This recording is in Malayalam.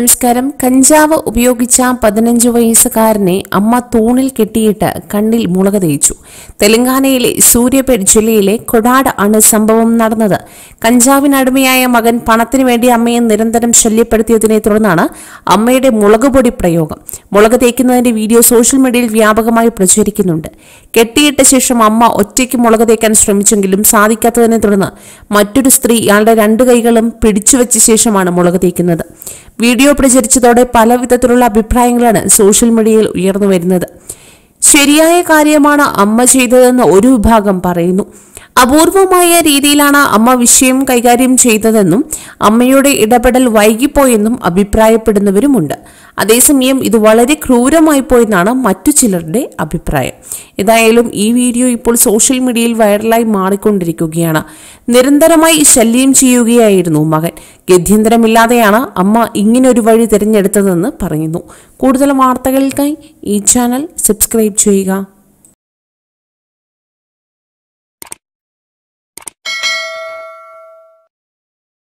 നമസ്കാരം കഞ്ചാവ് ഉപയോഗിച്ച പതിനഞ്ച് വയസ്സുകാരനെ അമ്മ തൂണിൽ കെട്ടിയിട്ട് കണ്ണിൽ മുളക് തേച്ചു തെലങ്കാനയിലെ സൂര്യപേട് ജില്ലയിലെ കൊടാട് ആണ് സംഭവം നടന്നത് കഞ്ചാവിനടിമയായ മകൻ പണത്തിനു വേണ്ടി അമ്മയെ നിരന്തരം ശല്യപ്പെടുത്തിയതിനെ തുടർന്നാണ് അമ്മയുടെ മുളക് പൊടി പ്രയോഗം മുളക് തേക്കുന്നതിന്റെ വീഡിയോ സോഷ്യൽ മീഡിയയിൽ വ്യാപകമായി പ്രചരിക്കുന്നുണ്ട് കെട്ടിയിട്ട ശേഷം അമ്മ ഒറ്റയ്ക്ക് മുളക് തേക്കാൻ ശ്രമിച്ചെങ്കിലും സാധിക്കാത്തതിനെ തുടർന്ന് മറ്റൊരു സ്ത്രീ ഇയാളുടെ രണ്ട് കൈകളും പിടിച്ചുവെച്ച ശേഷമാണ് മുളക് തേക്കുന്നത് വീഡിയോ പ്രചരിച്ചതോടെ പല വിധത്തിലുള്ള അഭിപ്രായങ്ങളാണ് സോഷ്യൽ മീഡിയയിൽ ഉയർന്നു വരുന്നത് ശരിയായ കാര്യമാണ് അമ്മ ചെയ്തതെന്ന് ഒരു വിഭാഗം പറയുന്നു അപൂർവമായ രീതിയിലാണ് അമ്മ വിഷയം കൈകാര്യം ചെയ്തതെന്നും അമ്മയുടെ ഇടപെടൽ വൈകിപ്പോയെന്നും അഭിപ്രായപ്പെടുന്നവരുമുണ്ട് അതേസമയം ഇത് വളരെ ക്രൂരമായി പോയെന്നാണ് മറ്റു ചിലരുടെ അഭിപ്രായം ഏതായാലും ഈ വീഡിയോ ഇപ്പോൾ സോഷ്യൽ മീഡിയയിൽ വൈറലായി മാറിക്കൊണ്ടിരിക്കുകയാണ് നിരന്തരമായി ശല്യം ചെയ്യുകയായിരുന്നു മകൻ ഗത്യന്തരമില്ലാതെയാണ് അമ്മ ഇങ്ങനൊരു വഴി തിരഞ്ഞെടുത്തതെന്ന് പറയുന്നു കൂടുതൽ വാർത്തകൾക്കായി ഈ ചാനൽ സബ്സ്ക്രൈബ് ചെയ്യുക